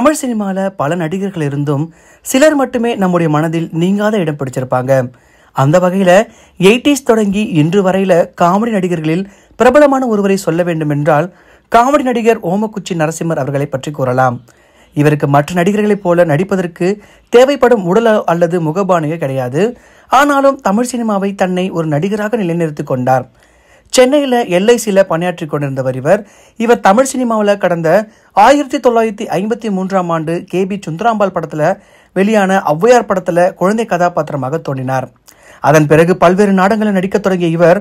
தமிழ் சினிமாவில் பல நடிகர்கள் இருந்தும் சிலர் மட்டுமே நம்முடைய மனதில் நீங்காத இடம் பிடிச்சிருப்பாங்க அந்த வகையில் எயிட்டிஸ் தொடங்கி இன்று வரையில் காமெடி நடிகர்களில் பிரபலமான ஒருவரை சொல்ல வேண்டும் என்றால் காமெடி நடிகர் ஓமக்குச்சி நரசிம்மர் அவர்களை பற்றி கூறலாம் இவருக்கு மற்ற நடிகர்களைப் போல நடிப்பதற்கு தேவைப்படும் உடல் அல்லது முகபானையோ கிடையாது ஆனாலும் தமிழ் சினிமாவை தன்னை ஒரு நடிகராக நிலைநிறுத்திக் கொண்டார் சென்னையில் எல்ஐசியில் பணியாற்றி கொண்டிருந்தவர் இவர் இவர் தமிழ் சினிமாவில் கடந்த ஆயிரத்தி தொள்ளாயிரத்தி ஐம்பத்தி மூன்றாம் ஆண்டு கே பி சுந்தராம்பாள் படத்தில் வெளியான ஒளவையார் படத்தில் குழந்தை கதாபாத்திரமாக தோன்றினார் அதன் பிறகு பல்வேறு நாடகங்களில் நடிக்க தொடங்கிய இவர்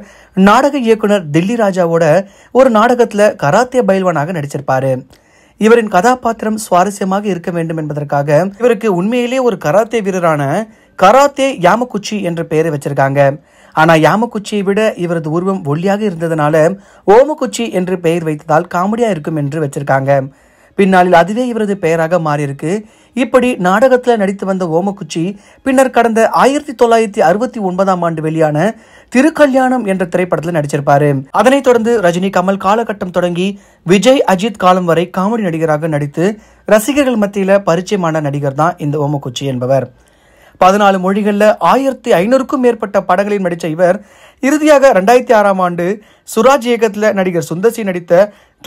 நாடக இயக்குனர் தில்லி ராஜாவோட ஒரு நாடகத்தில் கராத்தே பயில்வனாக நடிச்சிருப்பாரு இவரின் கதாபாத்திரம் சுவாரஸ்யமாக இருக்க வேண்டும் என்பதற்காக இவருக்கு உண்மையிலேயே ஒரு கராத்தே வீரரான கராத்தே யாமகுச்சி என்ற பெயரை வச்சிருக்காங்க ஆனால் யாமகுச்சியை விட இவரது உருவம் ஒல்லியாக இருந்ததுனால ஓமகுச்சி என்று பெயர் வைத்ததால் காமெடியாக இருக்கும் என்று வச்சிருக்காங்க பின்னாளில் அதுவே இவரது பெயராக மாறியிருக்கு இப்படி நாடகத்தில் நடித்து வந்த ஓமக்குச்சி பின்னர் கடந்த ஆயிரத்தி தொள்ளாயிரத்தி அறுபத்தி ஒன்பதாம் ஆண்டு வெளியான திருக்கல்யாணம் என்ற திரைப்படத்தில் நடிச்சிருப்பாரு அதனைத் தொடர்ந்து ரஜினி கமல் காலகட்டம் தொடங்கி விஜய் அஜித் காலம் வரை காமெடி நடிகராக நடித்து ரசிகர்கள் மத்தியில் பரிச்சயமான நடிகர் தான் இந்த ஓமக்குச்சி என்பவர் பதினாலு மொழிகளில் ஆயிரத்தி ஐநூறுக்கும் மேற்பட்ட படங்களில் நடித்த இவர் இறுதியாக ரெண்டாயிரத்தி ஆறாம் ஆண்டு சுராஜ் இயக்கத்தில் நடிகர் சுந்தசி நடித்த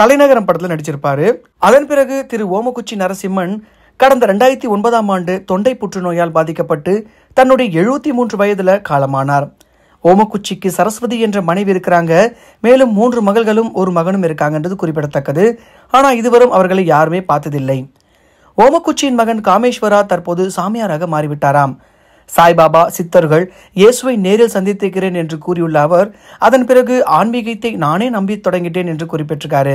தலைநகரம் படத்தில் நடிச்சிருப்பார் அதன் பிறகு திரு ஓமகுச்சி நரசிம்மன் கடந்த ரெண்டாயிரத்தி ஒன்பதாம் ஆண்டு தொண்டை புற்றுநோயால் பாதிக்கப்பட்டு தன்னுடைய எழுபத்தி மூன்று வயதில் காலமானார் ஓமக்குச்சிக்கு சரஸ்வதி என்ற மனைவி இருக்கிறாங்க மேலும் மூன்று மகள்களும் ஒரு மகனும் இருக்காங்கன்றது குறிப்பிடத்தக்கது ஆனால் இதுவரும் அவர்களை யாருமே பார்த்ததில்லை ஓமக்குச்சியின் மகன் காமேஸ்வரா தற்போது சாமியாராக மாறிவிட்டாராம் சாய்பாபா சித்தர்கள் இயேசுவை நேரில் சந்தித்திருக்கிறேன் என்று கூறியுள்ள அவர் அதன் பிறகு ஆன்மீகத்தை நானே நம்பி தொடங்கிட்டேன் என்று குறிப்பிட்டிருக்காரு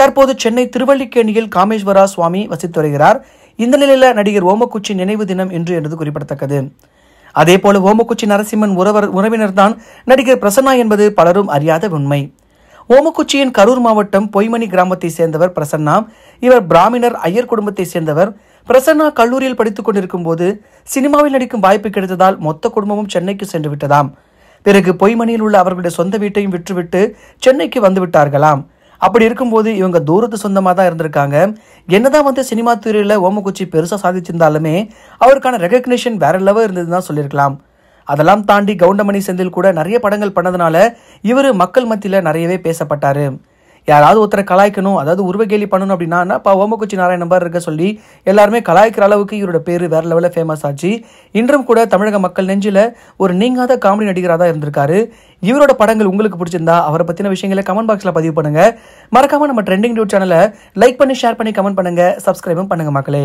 தற்போது சென்னை திருவள்ளிக்கேணியில் காமேஸ்வரா சுவாமி வசித்து வருகிறார் இந்த நிலையில் நடிகர் ஓமக்குச்சி நினைவு தினம் என்று என்பது குறிப்பிடத்தக்கது அதேபோல ஓமக்குச்சி நரசிம்மன் உறவர் உறவினர்தான் நடிகர் பிரசன்னா என்பது பலரும் அறியாத உண்மை ஓமக்குச்சியின் கரூர் மாவட்டம் பொய்மணி கிராமத்தை சேர்ந்தவர் பிரசன்னா இவர் பிராமணர் ஐயர் குடும்பத்தை சேர்ந்தவர் பிரசன்னா கல்லூரியில் படித்துக் கொண்டிருக்கும் போது சினிமாவில் நடிக்கும் வாய்ப்பு கிடைத்ததால் மொத்த குடும்பமும் சென்னைக்கு சென்று விட்டதாம் பிறகு பொய்மணியில் உள்ள அவர்களுடைய சொந்த வீட்டையும் விற்றுவிட்டு சென்னைக்கு வந்துவிட்டார்களாம் அப்படி இருக்கும்போது இவங்க தூரத்து சொந்தமாக தான் இருந்திருக்காங்க என்னதான் வந்து சினிமா துறையில் ஓமக்குச்சி பெருசாக சாதிச்சிருந்தாலுமே அவருக்கான ரெகக்னேஷன் வேற லெவல் இருந்ததுன்னு தான் சொல்லியிருக்கலாம் அதெல்லாம் தாண்டி கவுண்டமணி செந்தில் கூட நிறைய படங்கள் பண்ணதுனால இவர் மக்கள் மத்தியில் நிறையவே பேசப்பட்டார் யாராவது ஒருத்தரை கலாய்க்கணும் அதாவது உருவகேலி பண்ணணும் அப்படின்னா இப்போ ஓமகுச்சி நாராயண நம்பர் இருக்க சொல்லி எல்லாருமே கலாய்க்கிற அளவுக்கு இவரோட பேர் வேற லெவலில் ஃபேமஸ் ஆச்சு இன்றும் கூட தமிழக மக்கள் நெஞ்சில் ஒரு நீங்காத காமெடி நடிகராக தான் இருந்திருக்காரு இவரோட படங்கள் உங்களுக்கு பிடிச்சிருந்தா அவரை பற்றின விஷயங்களை கமெண்ட் பாக்ஸில் பதிவு பண்ணுங்கள் மறக்காமல் நம்ம ட்ரெண்டிங் நியூஸ் சேனலை லைக் பண்ணி ஷேர் பண்ணி கமெண்ட் பண்ணுங்கள் சப்ஸ்கிரைபும் பண்ணுங்க மக்களே